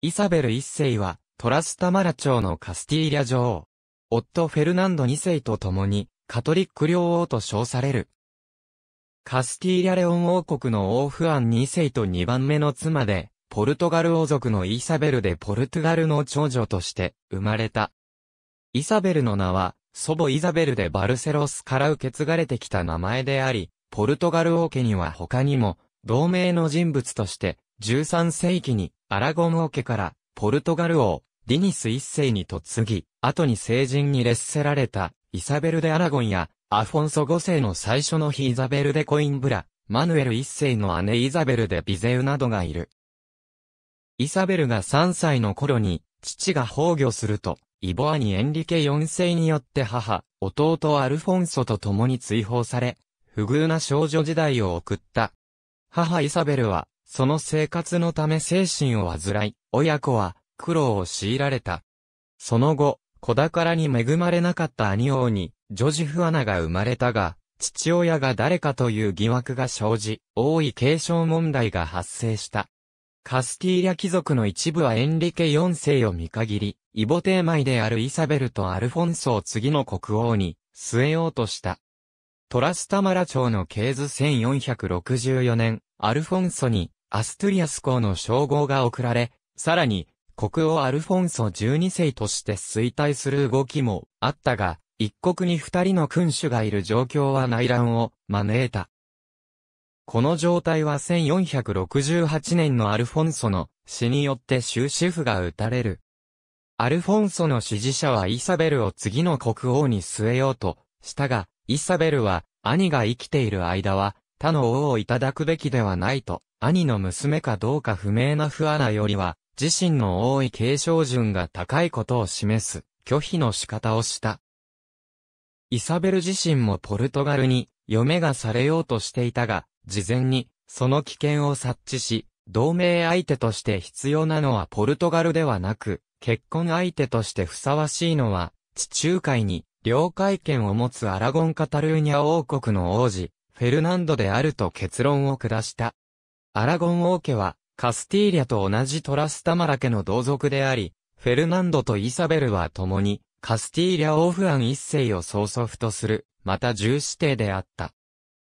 イサベル一世は、トラスタマラ朝のカスティーリャ女王。夫フェルナンド二世と共に、カトリック領王と称される。カスティーリャレオン王国の王フアン2世と2番目の妻で、ポルトガル王族のイサベルでポルトガルの長女として生まれた。イサベルの名は、祖母イザベルでバルセロスから受け継がれてきた名前であり、ポルトガル王家には他にも、同盟の人物として、13世紀にアラゴン王家からポルトガル王ディニス一世に嫁ぎ、後に成人に劣せられたイサベルデアラゴンやアフォンソ5世の最初の日イザベルデコインブラ、マヌエル一世の姉イザベルデビゼウなどがいる。イサベルが3歳の頃に父が崩御すると、イボアにエンリケ4世によって母、弟アルフォンソと共に追放され、不遇な少女時代を送った。母イサベルは、その生活のため精神を患い、親子は苦労を強いられた。その後、子宝に恵まれなかった兄王に、ジョジフアナが生まれたが、父親が誰かという疑惑が生じ、王位継承問題が発生した。カスティーリャ貴族の一部はエンリケ4世を見限り、イボテーマイであるイサベルとアルフォンソを次の国王に据えようとした。トラスタマラ朝の系図1464年、アルフォンソにアストゥリアス公の称号が贈られ、さらに、国王アルフォンソ12世として衰退する動きもあったが、一国に二人の君主がいる状況は内乱を招いた。この状態は1468年のアルフォンソの死によって終止符が打たれる。アルフォンソの支持者はイサベルを次の国王に据えようとしたが、イサベルは兄が生きている間は他の王をいただくべきではないと、兄の娘かどうか不明な不アナよりは、自身の王位継承順が高いことを示す、拒否の仕方をした。イサベル自身もポルトガルに、嫁がされようとしていたが、事前に、その危険を察知し、同盟相手として必要なのはポルトガルではなく、結婚相手としてふさわしいのは、地中海に、領海権を持つアラゴン・カタルーニャ王国の王子、フェルナンドであると結論を下した。アラゴン王家は、カスティーリャと同じトラスタマラ家の同族であり、フェルナンドとイサベルは共に、カスティーリャ王フアン一世を曽祖父とする、また重子弟であった。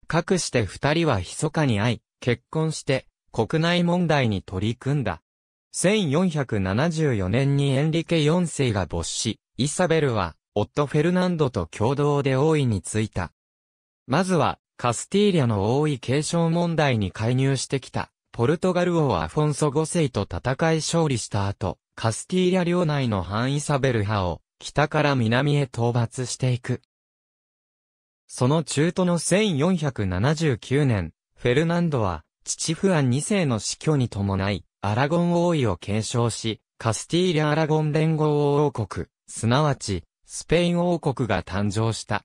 かくして二人は密かに会い、結婚して、国内問題に取り組んだ。1474年にエンリケ四世が没し、イサベルは、夫フェルナンドと共同で王位に就いた。まずは、カスティーリャの王位継承問題に介入してきた、ポルトガル王アフォンソ5世と戦い勝利した後、カスティーリャ領内の反イサベル派を、北から南へ討伐していく。その中途の1479年、フェルナンドは、父フアン2世の死去に伴い、アラゴン王位を継承し、カスティーリャ・アラゴン連合王国、すなわち、スペイン王国が誕生した。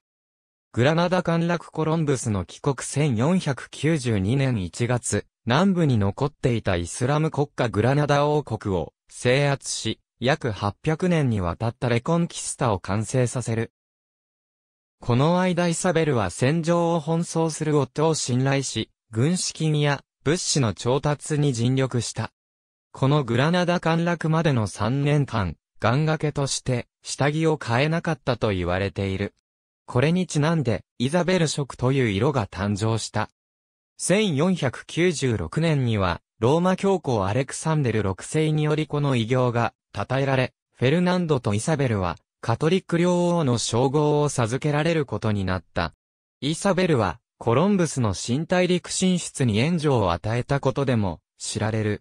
グラナダ陥落コロンブスの帰国1492年1月、南部に残っていたイスラム国家グラナダ王国を制圧し、約800年にわたったレコンキスタを完成させる。この間イサベルは戦場を奔走する夫を信頼し、軍資金や物資の調達に尽力した。このグラナダ陥落までの3年間、願掛けとして、下着を買えなかったと言われている。これにちなんで、イザベル色という色が誕生した。1496年には、ローマ教皇アレクサンデル6世によりこの偉業が称えられ、フェルナンドとイサベルは、カトリック両王の称号を授けられることになった。イサベルは、コロンブスの新大陸進出に援助を与えたことでも、知られる。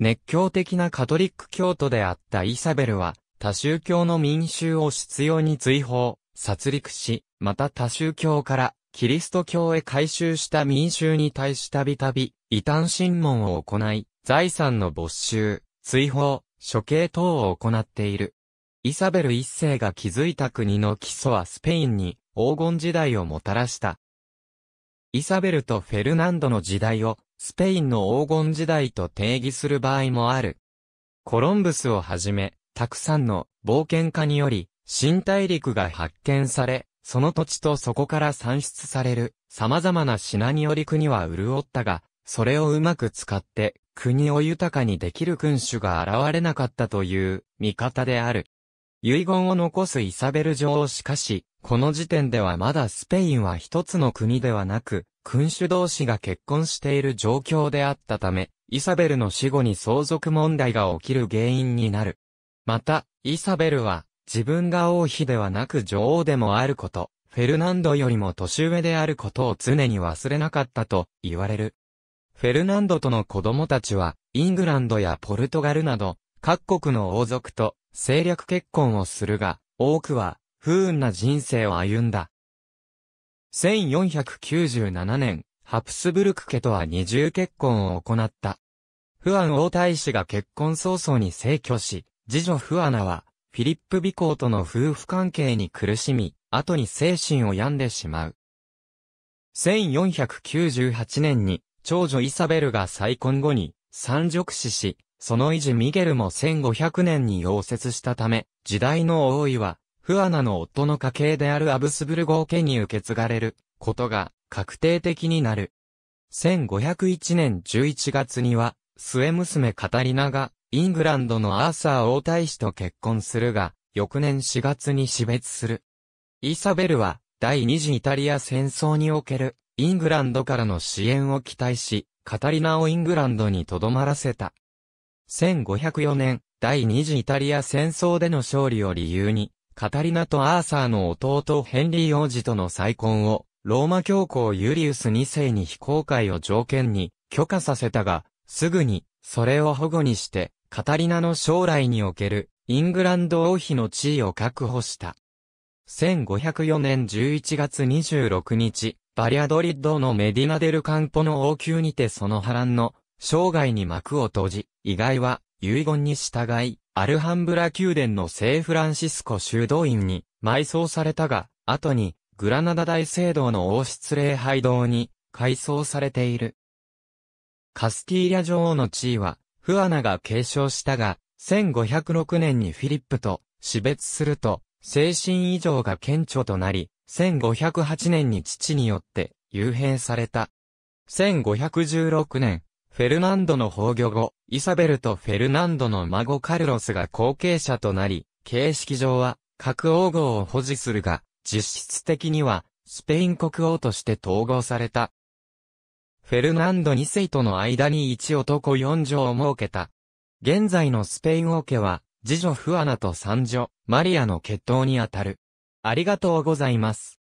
熱狂的なカトリック教徒であったイサベルは、他宗教の民衆を執拗に追放、殺戮し、また他宗教からキリスト教へ改宗した民衆に対したびたび、異端審問を行い、財産の没収、追放、処刑等を行っている。イサベル一世が築いた国の基礎はスペインに黄金時代をもたらした。イサベルとフェルナンドの時代をスペインの黄金時代と定義する場合もある。コロンブスをはじめ、たくさんの冒険家により、新大陸が発見され、その土地とそこから産出される様々な品により国は潤ったが、それをうまく使って国を豊かにできる君主が現れなかったという見方である。遺言を残すイサベル女王しかし、この時点ではまだスペインは一つの国ではなく、君主同士が結婚している状況であったため、イサベルの死後に相続問題が起きる原因になる。また、イサベルは自分が王妃ではなく女王でもあること、フェルナンドよりも年上であることを常に忘れなかったと言われる。フェルナンドとの子供たちは、イングランドやポルトガルなど、各国の王族と政略結婚をするが、多くは不運な人生を歩んだ。1497年、ハプスブルク家とは二重結婚を行った。フアン王太子が結婚早々に逝去し、次女フアナはフィリップ美公との夫婦関係に苦しみ、後に精神を病んでしまう。1498年に、長女イサベルが再婚後に、三熟死し、その維持ミゲルも1500年に溶接したため、時代の王位は、フアナの夫の家系であるアブスブルゴー家に受け継がれる、ことが確定的になる。1501年11月には、末娘カタリナがイングランドのアーサー王太子と結婚するが、翌年4月に死別する。イサベルは、第二次イタリア戦争における、イングランドからの支援を期待し、カタリナをイングランドに留まらせた。1504年、第二次イタリア戦争での勝利を理由に、カタリナとアーサーの弟ヘンリー王子との再婚を、ローマ教皇ユリウス2世に非公開を条件に許可させたが、すぐに、それを保護にして、カタリナの将来におけるイングランド王妃の地位を確保した。1504年11月26日、バリアドリッドのメディナデルカンポの王宮にてその波乱の生涯に幕を閉じ、意外は遺言に従い、アルハンブラ宮殿の聖フランシスコ修道院に埋葬されたが、後にグラナダ大聖堂の王室礼拝堂に改装されている。カスティーリャ女王の地位はフアナが継承したが、1506年にフィリップと死別すると、精神異常が顕著となり、1508年に父によって幽閉された。1516年、フェルナンドの崩御後、イサベルとフェルナンドの孫カルロスが後継者となり、形式上は核王号を保持するが、実質的にはスペイン国王として統合された。フェルナンド2世との間に一男4女を設けた。現在のスペイン王家は、次女フアナと三女、マリアの血統にあたる。ありがとうございます。